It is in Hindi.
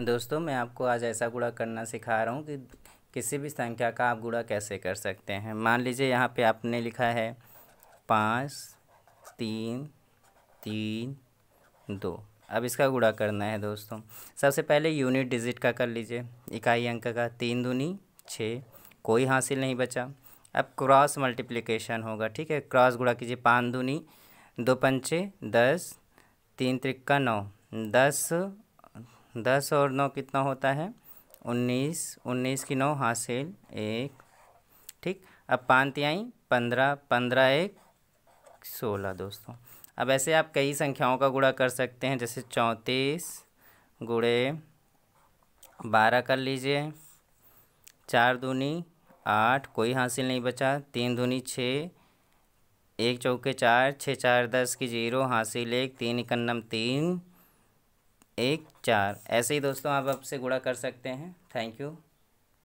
दोस्तों मैं आपको आज ऐसा गुड़ा करना सिखा रहा हूँ कि किसी भी संख्या का आप गुड़ा कैसे कर सकते हैं मान लीजिए यहाँ पे आपने लिखा है पाँच तीन तीन दो अब इसका गुड़ा करना है दोस्तों सबसे पहले यूनिट डिजिट का कर लीजिए इकाई अंक का तीन दूनी छः कोई हासिल नहीं बचा अब क्रॉस मल्टीप्लिकेशन होगा ठीक है क्रॉस गुड़ा कीजिए पाँच दूनी दो पंचे दस तीन त्रिक्का नौ दस दस और नौ कितना होता है उन्नीस उन्नीस की नौ हासिल एक ठीक अब पाँती आई पंद्रह पंद्रह एक सोलह दोस्तों अब ऐसे आप कई संख्याओं का गुड़ा कर सकते हैं जैसे चौंतीस गुड़े बारह कर लीजिए चार दूनी आठ कोई हासिल नहीं बचा तीन दूनी छः एक चौके चार छः चार दस की जीरो हासिल एक तीन इकन्नम तीन एक चार ऐसे ही दोस्तों आप आपसे गुड़ा कर सकते हैं थैंक यू